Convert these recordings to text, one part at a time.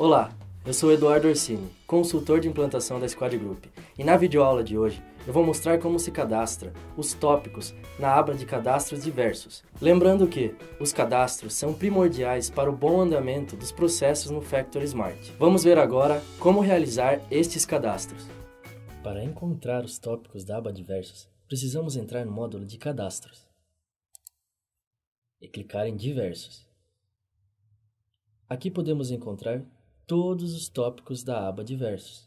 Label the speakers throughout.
Speaker 1: Olá, eu sou Eduardo Orsini, consultor de implantação da Squad Group, e na videoaula de hoje eu vou mostrar como se cadastra os tópicos na aba de cadastros diversos. Lembrando que os cadastros são primordiais para o bom andamento dos processos no Factory Smart. Vamos ver agora como realizar estes cadastros. Para encontrar os tópicos da aba diversos, precisamos entrar no módulo de cadastros e clicar em diversos. Aqui podemos encontrar todos os tópicos da aba Diversos.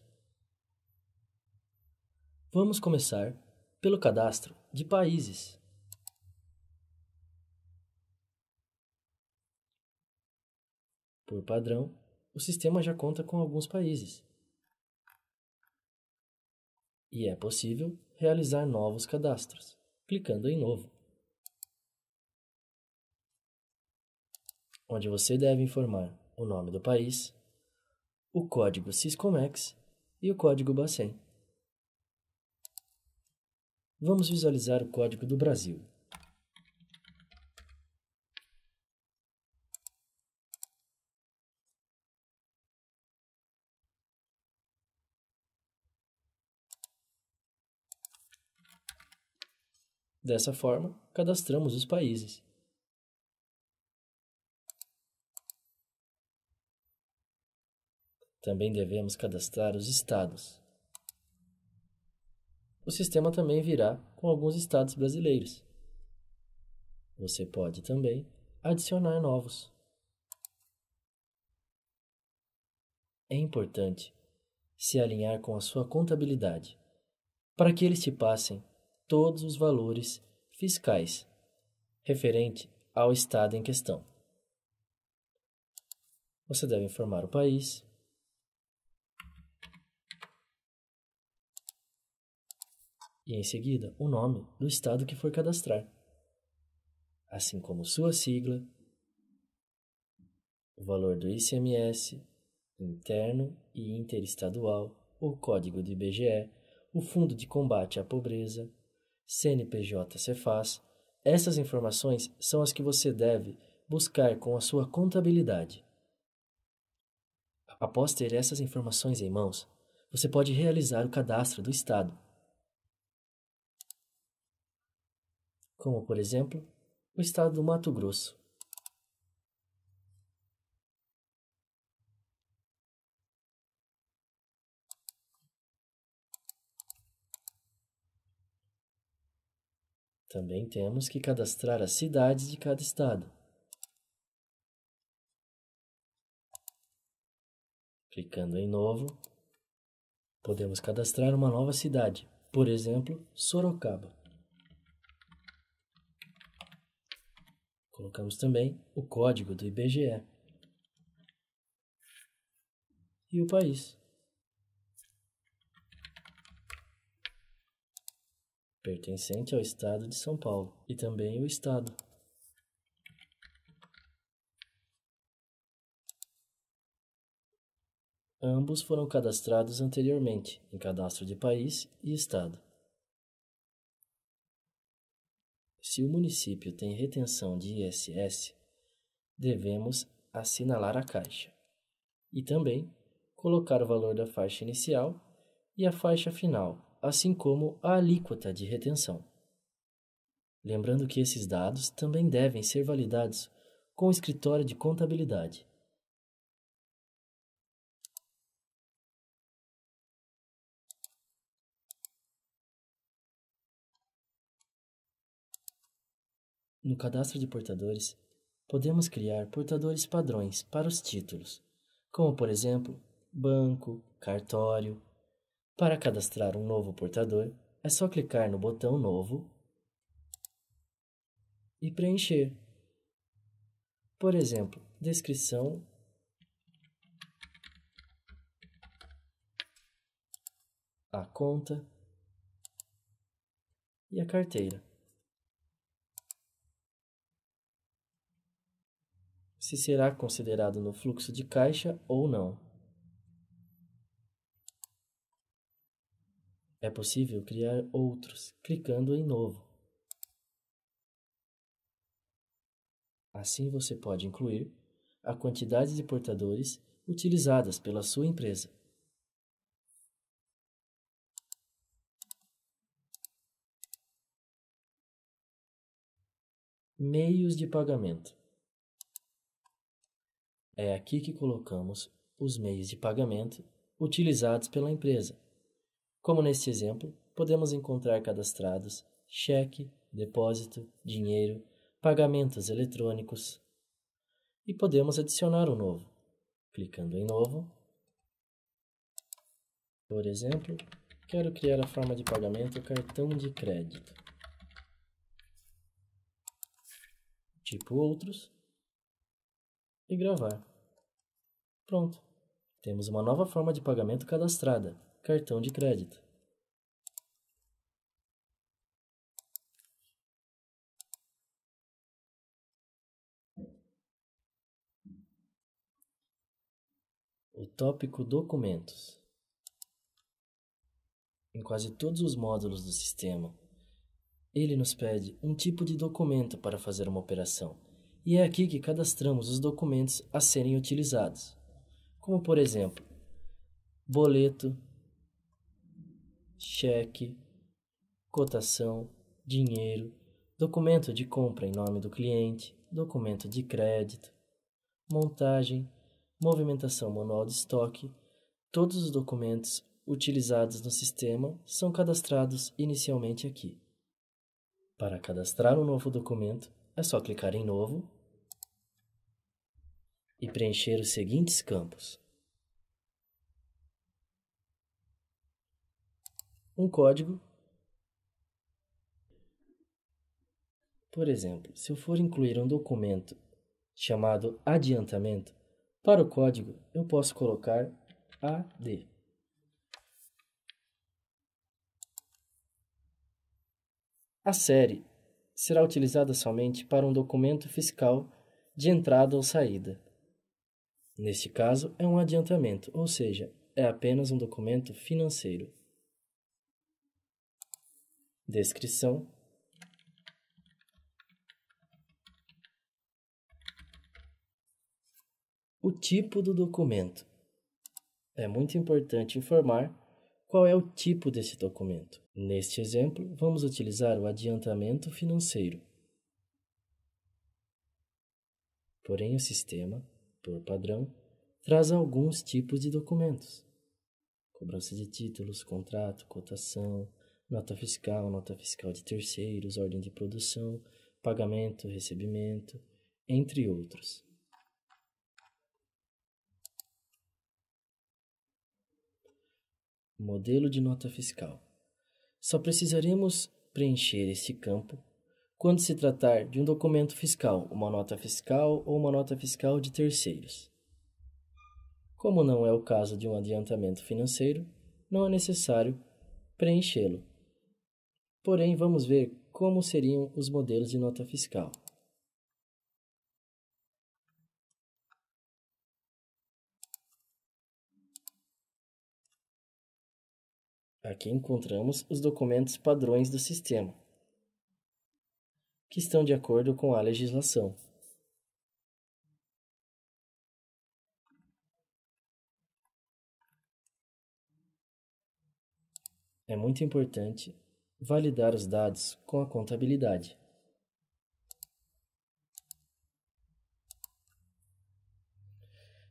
Speaker 1: Vamos começar pelo cadastro de países. Por padrão, o sistema já conta com alguns países. E é possível realizar novos cadastros, clicando em Novo. Onde você deve informar o nome do país, o código Syscomex e o código Bacen. Vamos visualizar o código do Brasil. Dessa forma, cadastramos os países. Também devemos cadastrar os estados. O sistema também virá com alguns estados brasileiros. Você pode também adicionar novos. É importante se alinhar com a sua contabilidade para que eles te passem todos os valores fiscais referente ao estado em questão. Você deve informar o país, e em seguida o nome do estado que for cadastrar, assim como sua sigla, o valor do ICMS interno e interestadual, o código do IBGE, o Fundo de Combate à Pobreza, CNPJ Cefaz. Essas informações são as que você deve buscar com a sua contabilidade. Após ter essas informações em mãos, você pode realizar o cadastro do Estado como, por exemplo, o estado do Mato Grosso. Também temos que cadastrar as cidades de cada estado. Clicando em Novo, podemos cadastrar uma nova cidade, por exemplo, Sorocaba. Colocamos também o código do IBGE e o país. Pertencente ao estado de São Paulo e também o estado. Ambos foram cadastrados anteriormente em cadastro de país e estado. Se o município tem retenção de ISS, devemos assinalar a caixa e também colocar o valor da faixa inicial e a faixa final, assim como a alíquota de retenção. Lembrando que esses dados também devem ser validados com o escritório de contabilidade No cadastro de portadores, podemos criar portadores padrões para os títulos, como por exemplo, banco, cartório. Para cadastrar um novo portador, é só clicar no botão Novo e preencher. Por exemplo, descrição a conta e a carteira. se será considerado no fluxo de caixa ou não. É possível criar outros clicando em Novo. Assim você pode incluir a quantidade de portadores utilizadas pela sua empresa. Meios de pagamento. É aqui que colocamos os meios de pagamento utilizados pela empresa. Como neste exemplo, podemos encontrar cadastrados cheque, depósito, dinheiro, pagamentos eletrônicos e podemos adicionar um novo. Clicando em Novo, por exemplo, quero criar a forma de pagamento cartão de crédito. Tipo Outros, e gravar. Pronto. Temos uma nova forma de pagamento cadastrada, cartão de crédito. O tópico Documentos. Em quase todos os módulos do sistema, ele nos pede um tipo de documento para fazer uma operação e é aqui que cadastramos os documentos a serem utilizados, como por exemplo, boleto, cheque, cotação, dinheiro, documento de compra em nome do cliente, documento de crédito, montagem, movimentação manual de estoque. Todos os documentos utilizados no sistema são cadastrados inicialmente aqui. Para cadastrar um novo documento, é só clicar em Novo e preencher os seguintes campos. Um código. Por exemplo, se eu for incluir um documento chamado adiantamento, para o código eu posso colocar AD. A série será utilizada somente para um documento fiscal de entrada ou saída. Neste caso, é um adiantamento, ou seja, é apenas um documento financeiro. Descrição O tipo do documento. É muito importante informar qual é o tipo desse documento. Neste exemplo, vamos utilizar o adiantamento financeiro. Porém, o sistema, por padrão, traz alguns tipos de documentos: cobrança de títulos, contrato, cotação, nota fiscal, nota fiscal de terceiros, ordem de produção, pagamento, recebimento, entre outros. Modelo de nota fiscal. Só precisaremos preencher esse campo quando se tratar de um documento fiscal, uma nota fiscal ou uma nota fiscal de terceiros. Como não é o caso de um adiantamento financeiro, não é necessário preenchê-lo. Porém, vamos ver como seriam os modelos de nota fiscal. Aqui encontramos os documentos padrões do sistema, que estão de acordo com a legislação. É muito importante validar os dados com a contabilidade.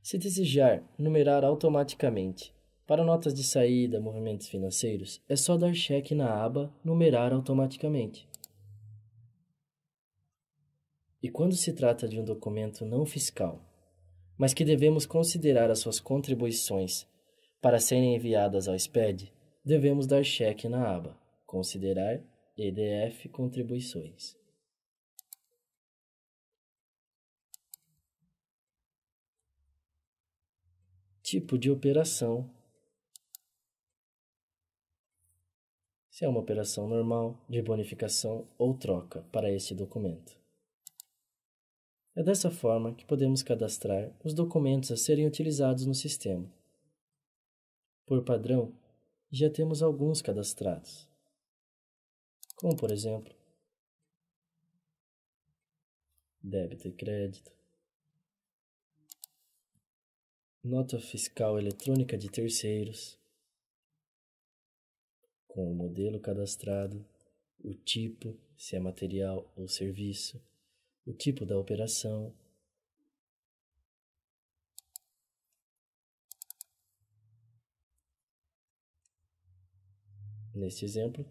Speaker 1: Se desejar numerar automaticamente para notas de saída, movimentos financeiros, é só dar cheque na aba Numerar automaticamente. E quando se trata de um documento não fiscal, mas que devemos considerar as suas contribuições para serem enviadas ao SPED, devemos dar cheque na aba Considerar EDF Contribuições. Tipo de operação se é uma operação normal de bonificação ou troca para este documento. É dessa forma que podemos cadastrar os documentos a serem utilizados no sistema. Por padrão, já temos alguns cadastrados, como por exemplo, débito e crédito, nota fiscal eletrônica de terceiros, com o modelo cadastrado, o tipo, se é material ou serviço, o tipo da operação, Neste exemplo,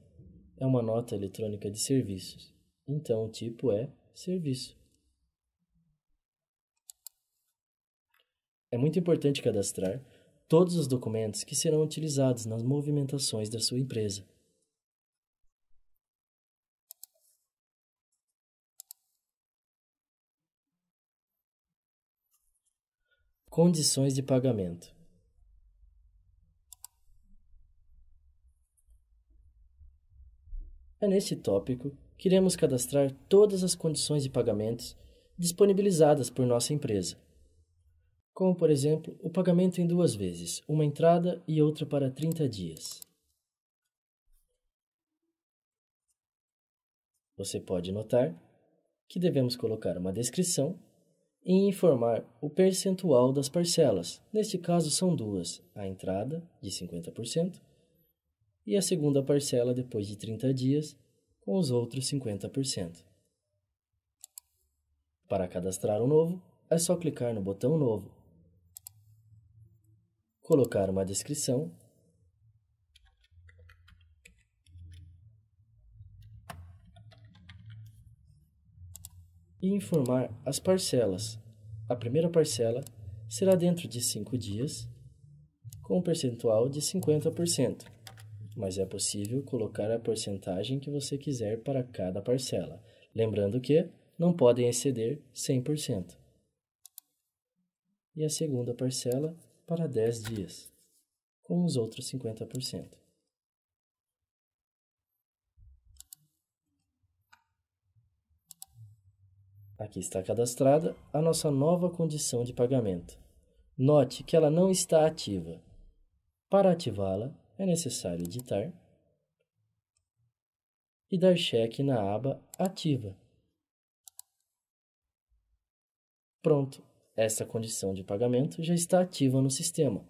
Speaker 1: é uma nota eletrônica de serviços, então o tipo é serviço. É muito importante cadastrar todos os documentos que serão utilizados nas movimentações da sua empresa. Condições de pagamento. É neste tópico que iremos cadastrar todas as condições de pagamentos disponibilizadas por nossa empresa como, por exemplo, o pagamento em duas vezes, uma entrada e outra para 30 dias. Você pode notar que devemos colocar uma descrição e informar o percentual das parcelas. Neste caso, são duas: a entrada, de 50%, e a segunda parcela depois de 30 dias, com os outros 50%. Para cadastrar um novo, é só clicar no botão Novo colocar uma descrição e informar as parcelas. A primeira parcela será dentro de 5 dias, com um percentual de 50%, mas é possível colocar a porcentagem que você quiser para cada parcela, lembrando que não podem exceder 100%. E a segunda parcela para 10 dias, com os outros 50%. Aqui está cadastrada a nossa nova condição de pagamento. Note que ela não está ativa. Para ativá-la, é necessário editar e dar cheque na aba Ativa. Pronto, essa condição de pagamento já está ativa no sistema.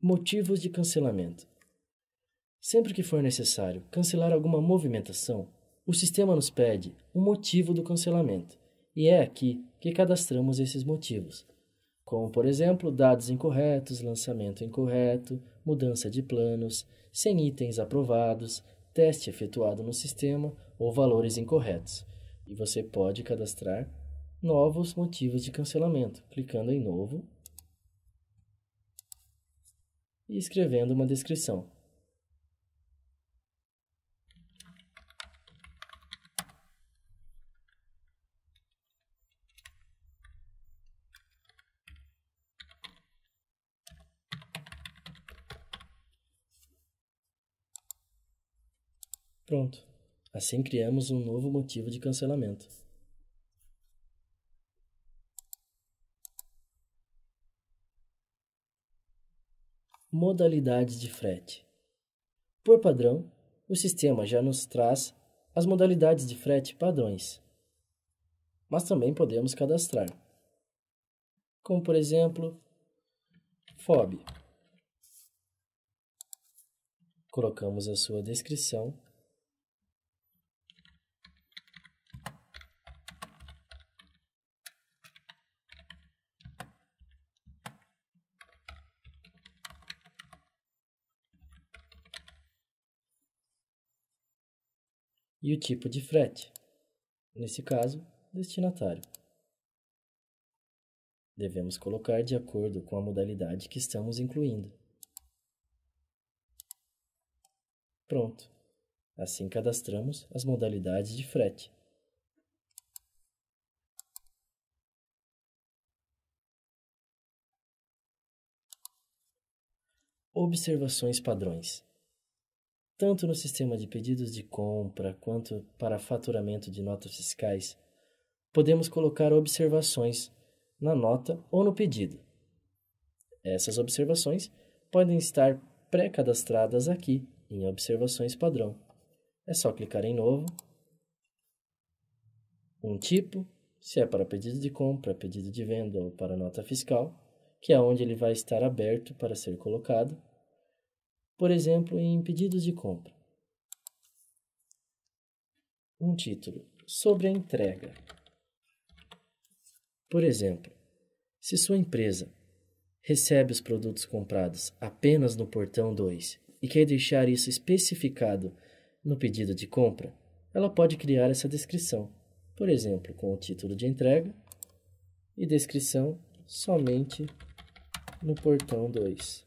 Speaker 1: Motivos de cancelamento. Sempre que for necessário cancelar alguma movimentação, o sistema nos pede um motivo do cancelamento, e é aqui que cadastramos esses motivos, como, por exemplo, dados incorretos, lançamento incorreto, mudança de planos, sem itens aprovados, teste efetuado no sistema ou valores incorretos. E você pode cadastrar novos motivos de cancelamento, clicando em Novo e escrevendo uma descrição. Pronto. Assim criamos um novo motivo de cancelamento. Modalidades de frete. Por padrão, o sistema já nos traz as modalidades de frete padrões, mas também podemos cadastrar, como por exemplo, FOB. Colocamos a sua descrição e o tipo de frete, nesse caso, destinatário. Devemos colocar de acordo com a modalidade que estamos incluindo. Pronto! Assim cadastramos as modalidades de frete. Observações padrões tanto no sistema de pedidos de compra quanto para faturamento de notas fiscais, podemos colocar observações na nota ou no pedido. Essas observações podem estar pré-cadastradas aqui em Observações Padrão. É só clicar em Novo, um tipo, se é para pedido de compra, pedido de venda ou para nota fiscal, que é onde ele vai estar aberto para ser colocado, por exemplo, em pedidos de compra. Um título sobre a entrega. Por exemplo, se sua empresa recebe os produtos comprados apenas no portão 2 e quer deixar isso especificado no pedido de compra, ela pode criar essa descrição, por exemplo, com o título de entrega e descrição somente no portão 2.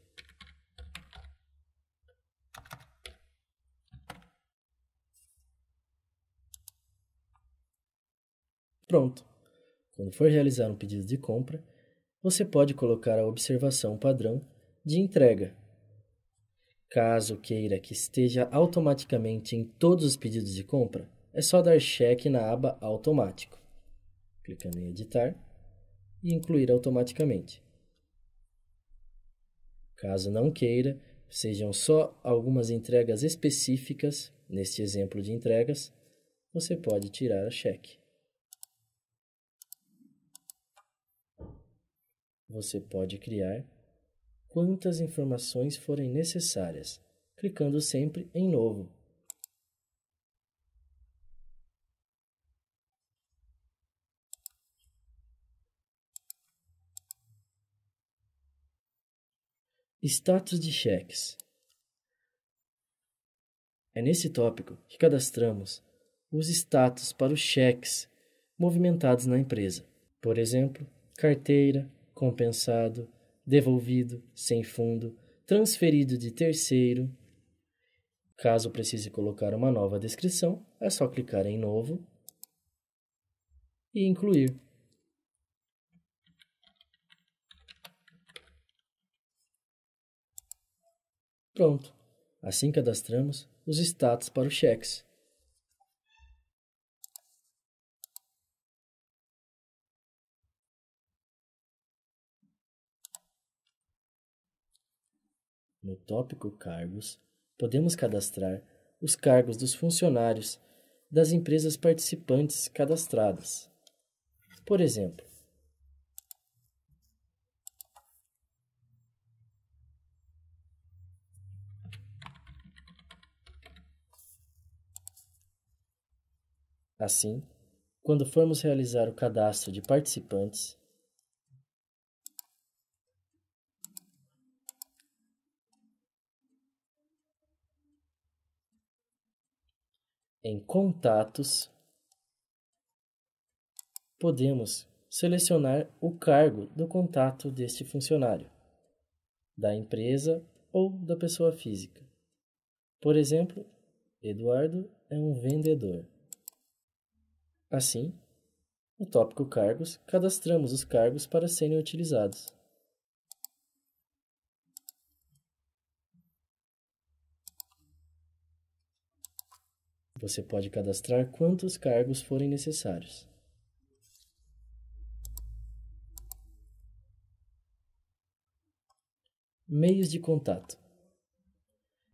Speaker 1: Pronto! Quando for realizar um pedido de compra, você pode colocar a observação padrão de entrega. Caso queira que esteja automaticamente em todos os pedidos de compra, é só dar cheque na aba Automático, clicando em Editar e incluir automaticamente. Caso não queira, sejam só algumas entregas específicas, neste exemplo de entregas, você pode tirar a cheque. Você pode criar quantas informações forem necessárias, clicando sempre em Novo. Status de cheques. É nesse tópico que cadastramos os status para os cheques movimentados na empresa. Por exemplo, carteira, compensado, devolvido, sem fundo, transferido de terceiro. Caso precise colocar uma nova descrição, é só clicar em Novo e Incluir. Pronto. Assim cadastramos os status para os cheques. no tópico Cargos, podemos cadastrar os cargos dos funcionários das empresas participantes cadastradas. Por exemplo, Assim, quando formos realizar o cadastro de participantes, Em Contatos, podemos selecionar o cargo do contato deste funcionário, da empresa ou da pessoa física. Por exemplo, Eduardo é um vendedor. Assim, no tópico Cargos, cadastramos os cargos para serem utilizados. Você pode cadastrar quantos cargos forem necessários. Meios de contato.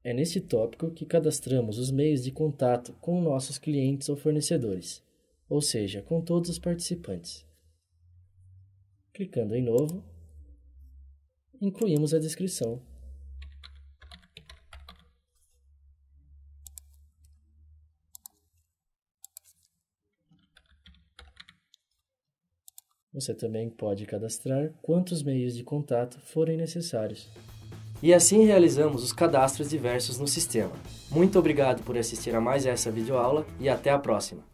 Speaker 1: É neste tópico que cadastramos os meios de contato com nossos clientes ou fornecedores, ou seja, com todos os participantes. Clicando em Novo, incluímos a descrição Você também pode cadastrar quantos meios de contato forem necessários. E assim realizamos os cadastros diversos no sistema. Muito obrigado por assistir a mais essa videoaula e até a próxima!